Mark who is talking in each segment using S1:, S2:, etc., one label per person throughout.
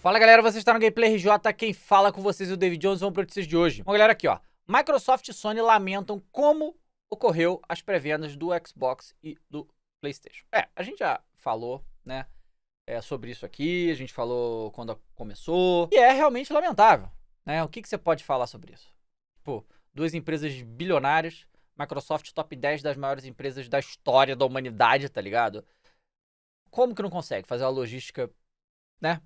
S1: Fala galera, você está no Gameplay RJ, quem fala com vocês é o David Jones, vamos para notícias de hoje. Bom galera, aqui ó, Microsoft e Sony lamentam como ocorreu as pré-vendas do Xbox e do Playstation. É, a gente já falou, né, é, sobre isso aqui, a gente falou quando começou, e é realmente lamentável, né, o que, que você pode falar sobre isso? Pô, duas empresas bilionárias, Microsoft top 10 das maiores empresas da história da humanidade, tá ligado? Como que não consegue fazer uma logística, né,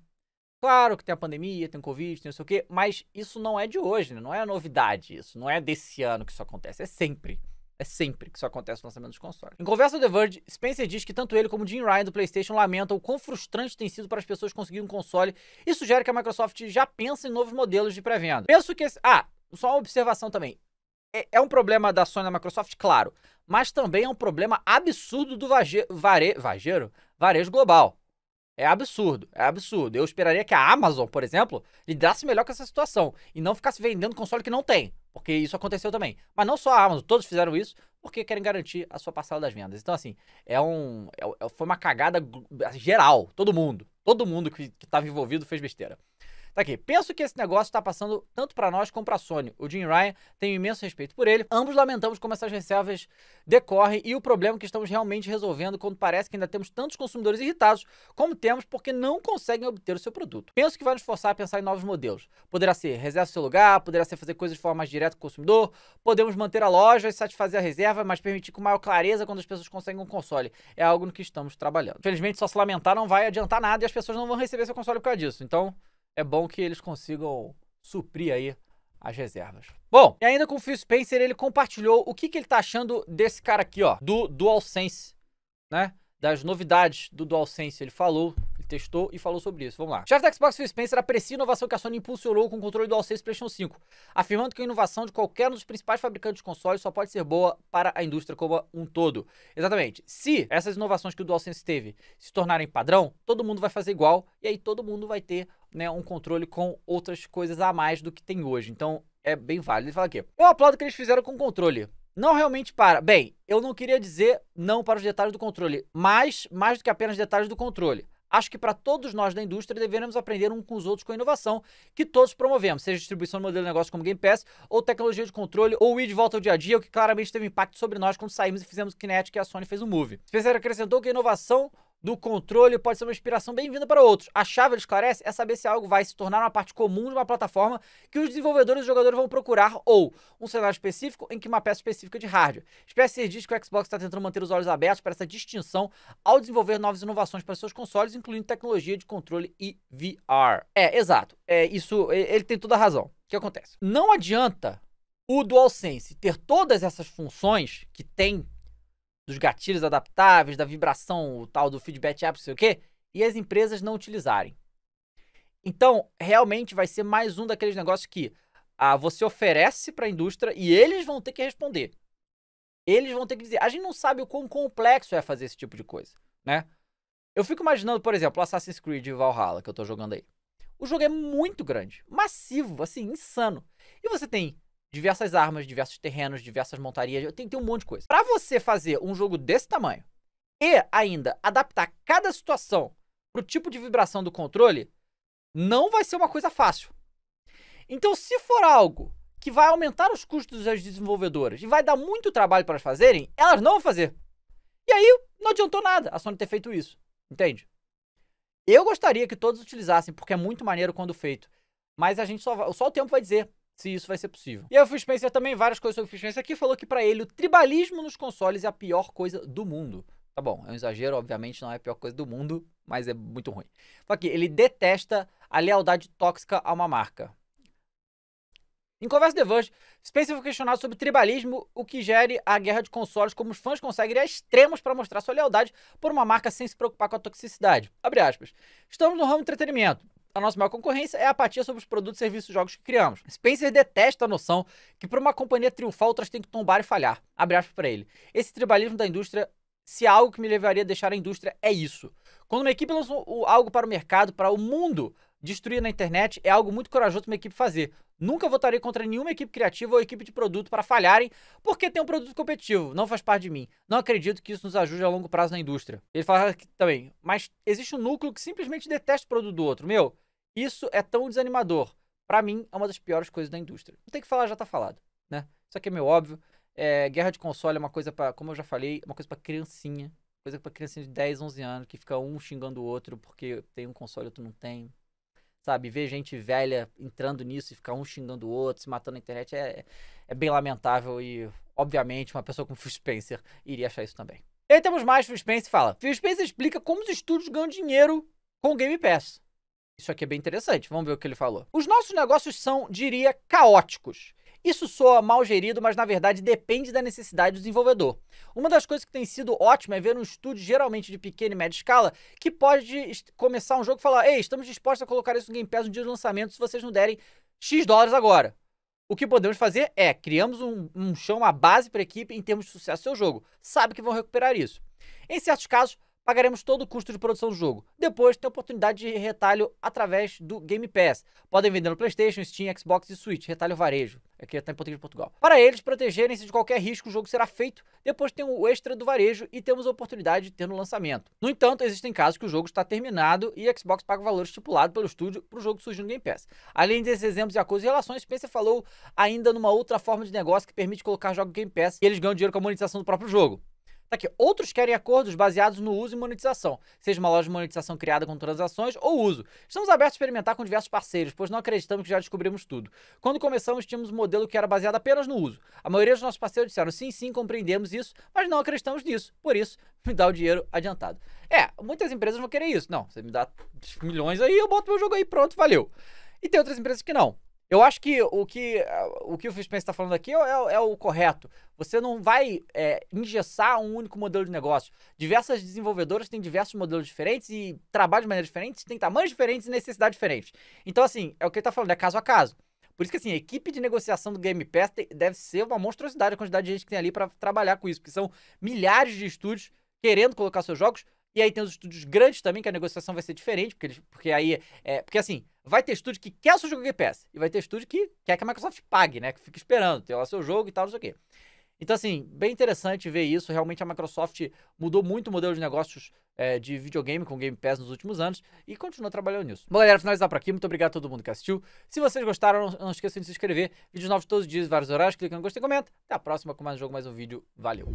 S1: Claro que tem a pandemia, tem o Covid, tem não sei o quê, mas isso não é de hoje, né? não é novidade isso. Não é desse ano que isso acontece, é sempre. É sempre que isso acontece no lançamento dos consoles. Em conversa do The Verge, Spencer diz que tanto ele como Jim Ryan do PlayStation lamentam o quão frustrante tem sido para as pessoas conseguirem um console e sugere que a Microsoft já pensa em novos modelos de pré-venda. Penso que esse... Ah, só uma observação também. É, é um problema da Sony e da Microsoft, claro, mas também é um problema absurdo do vare... varejo global. É absurdo, é absurdo. Eu esperaria que a Amazon, por exemplo, lidasse melhor com essa situação e não ficasse vendendo console que não tem, porque isso aconteceu também. Mas não só a Amazon, todos fizeram isso porque querem garantir a sua parcela das vendas. Então, assim, é um, é, é foi uma cagada geral, todo mundo. Todo mundo que estava envolvido fez besteira. Tá aqui. Penso que esse negócio está passando tanto para nós como para a Sony. O Jim Ryan tem imenso respeito por ele. Ambos lamentamos como essas reservas decorrem e o problema que estamos realmente resolvendo quando parece que ainda temos tantos consumidores irritados como temos porque não conseguem obter o seu produto. Penso que vai nos forçar a pensar em novos modelos. Poderá ser reserva seu lugar, poderá ser fazer coisas de forma mais direta com o consumidor, podemos manter a loja e satisfazer a reserva, mas permitir com maior clareza quando as pessoas conseguem um console. É algo no que estamos trabalhando. Felizmente, só se lamentar não vai adiantar nada e as pessoas não vão receber seu console por causa disso. Então, é bom que eles consigam suprir aí as reservas. Bom, e ainda com o Phil Spencer, ele compartilhou o que, que ele tá achando desse cara aqui, ó, do DualSense, né? Das novidades do DualSense, ele falou testou e falou sobre isso. Vamos lá. chefe da Xbox Phil Spencer aprecia a inovação que a Sony impulsionou com o controle do DualSense PlayStation 5, afirmando que a inovação de qualquer um dos principais fabricantes de consoles só pode ser boa para a indústria como um todo. Exatamente. Se essas inovações que o DualSense teve se tornarem padrão, todo mundo vai fazer igual e aí todo mundo vai ter né, um controle com outras coisas a mais do que tem hoje. Então é bem válido. Ele fala aqui. Eu aplaudo o que eles fizeram com o controle. Não realmente para. Bem, eu não queria dizer não para os detalhes do controle, mas mais do que apenas detalhes do controle. Acho que para todos nós da indústria devemos aprender um com os outros com a inovação que todos promovemos, seja distribuição de modelo de negócio como Game Pass, ou tecnologia de controle, ou ir de volta ao dia a dia, o que claramente teve impacto sobre nós quando saímos e fizemos o Kinetic e a Sony fez o Move. Spencer acrescentou que a inovação do controle pode ser uma inspiração bem-vinda para outros. A chave, ele esclarece, é saber se algo vai se tornar uma parte comum de uma plataforma que os desenvolvedores e os jogadores vão procurar, ou um cenário específico em que uma peça específica de hardware. Espécie diz que o Xbox está tentando manter os olhos abertos para essa distinção ao desenvolver novas inovações para seus consoles, incluindo tecnologia de controle e VR. É, exato. É, isso, ele tem toda a razão. O que acontece? Não adianta o DualSense ter todas essas funções que tem dos gatilhos adaptáveis, da vibração, o tal do feedback app, não sei o quê, e as empresas não utilizarem. Então, realmente vai ser mais um daqueles negócios que ah, você oferece para a indústria e eles vão ter que responder. Eles vão ter que dizer. A gente não sabe o quão complexo é fazer esse tipo de coisa, né? Eu fico imaginando, por exemplo, Assassin's Creed Valhalla, que eu estou jogando aí. O jogo é muito grande, massivo, assim, insano. E você tem diversas armas, diversos terrenos, diversas montarias, tem, tem um monte de coisa. Para você fazer um jogo desse tamanho e ainda adaptar cada situação pro tipo de vibração do controle, não vai ser uma coisa fácil. Então, se for algo que vai aumentar os custos das desenvolvedoras e vai dar muito trabalho para elas fazerem, elas não vão fazer. E aí, não adiantou nada a Sony ter feito isso, entende? Eu gostaria que todos utilizassem, porque é muito maneiro quando feito. Mas a gente só, só o tempo vai dizer se isso vai ser possível. E aí o Phil Spencer também, várias coisas sobre o Phil Spencer aqui, falou que para ele o tribalismo nos consoles é a pior coisa do mundo. Tá bom, é um exagero, obviamente não é a pior coisa do mundo, mas é muito ruim. Só aqui ele detesta a lealdade tóxica a uma marca. Em conversa The Verge, Spencer foi questionado sobre tribalismo, o que gere a guerra de consoles, como os fãs conseguem ir a extremos para mostrar sua lealdade por uma marca sem se preocupar com a toxicidade. Abre aspas. Estamos no ramo entretenimento a nossa maior concorrência é a apatia sobre os produtos, serviços e jogos que criamos. Spencer detesta a noção que para uma companhia triunfar, outras têm que tombar e falhar. Abre aspas para ele. Esse tribalismo da indústria, se há é algo que me levaria a deixar a indústria, é isso. Quando uma equipe lança algo para o mercado, para o mundo, destruir na internet é algo muito corajoso uma equipe fazer. Nunca votarei contra nenhuma equipe criativa ou equipe de produto para falharem, porque tem um produto competitivo, não faz parte de mim. Não acredito que isso nos ajude a longo prazo na indústria. Ele fala também, mas existe um núcleo que simplesmente detesta o produto do outro. Meu, isso é tão desanimador. Para mim, é uma das piores coisas da indústria. Não tem que falar, já tá falado, né? Isso aqui é meio óbvio. É, guerra de console é uma coisa para, como eu já falei, é uma coisa para criancinha. Coisa para criancinha de 10, 11 anos que fica um xingando o outro porque tem um console e outro não tem sabe? Ver gente velha entrando nisso e ficar um xingando o outro, se matando na internet é, é bem lamentável e, obviamente, uma pessoa como Phil Spencer iria achar isso também. E aí temos mais Phil Spencer fala. Phil Spencer explica como os estúdios ganham dinheiro com Game Pass. Isso aqui é bem interessante, vamos ver o que ele falou. Os nossos negócios são, diria, caóticos. Isso soa mal gerido, mas na verdade depende da necessidade do desenvolvedor. Uma das coisas que tem sido ótima é ver um estúdio, geralmente de pequena e média escala, que pode começar um jogo e falar: Ei, estamos dispostos a colocar isso no Game Pass no dia do lançamento se vocês não derem X dólares agora. O que podemos fazer é criamos um, um chão, uma base para a equipe em termos de sucesso do seu jogo. Sabe que vão recuperar isso. Em certos casos, pagaremos todo o custo de produção do jogo. Depois tem a oportunidade de retalho através do Game Pass. Podem vender no PlayStation, Steam, Xbox e Switch, retalho varejo. Aqui está em português de Portugal. Para eles protegerem-se de qualquer risco, o jogo será feito. Depois tem o extra do varejo e temos a oportunidade de ter no lançamento. No entanto, existem casos que o jogo está terminado e a Xbox paga o valor estipulado pelo estúdio para o jogo surgir no Game Pass. Além desses exemplos de acordos e relações, Spencer falou ainda numa outra forma de negócio que permite colocar jogos no Game Pass e eles ganham dinheiro com a monetização do próprio jogo. Tá aqui. Outros querem acordos baseados no uso e monetização, seja uma loja de monetização criada com transações ou uso. Estamos abertos a experimentar com diversos parceiros, pois não acreditamos que já descobrimos tudo. Quando começamos, tínhamos um modelo que era baseado apenas no uso. A maioria dos nossos parceiros disseram sim, sim, compreendemos isso, mas não acreditamos nisso. Por isso, me dá o dinheiro adiantado. É, muitas empresas vão querer isso. Não, você me dá milhões aí, eu boto meu jogo aí, pronto, valeu. E tem outras empresas que não. Eu acho que o que ah, o, que o Phil Spencer está falando aqui é, é, é, o correto. Você não vai é, engessar um único modelo de negócio. Diversas desenvolvedoras têm diversos modelos diferentes e trabalham de maneira diferente, têm tamanhos diferentes e necessidades diferentes. Então, assim, é o que ele está falando, é caso a caso. Por isso que, assim, a equipe de negociação do Game Pass deve ser uma monstruosidade a quantidade de gente que tem ali para trabalhar com isso, porque são milhares de estúdios querendo colocar seus jogos e aí tem os estúdios grandes também, que a negociação vai ser diferente, porque, eles, porque aí. É, porque assim, vai ter estúdio que quer o seu jogo Game Pass, e vai ter estúdio que quer que a Microsoft pague, né? Que fica esperando, ter lá seu jogo e tal, não sei o quê. Então, assim, bem interessante ver isso. Realmente a Microsoft mudou muito o modelo de negócios é, de videogame com Game Pass nos últimos anos e continua trabalhando nisso. Bom, galera, finalizar por aqui. Muito obrigado a todo mundo que assistiu. Se vocês gostaram, não, não esqueçam de se inscrever. Vídeos novos todos os dias, vários horários. Clica no gostei e comenta. Até a próxima com mais um jogo, mais um vídeo. Valeu!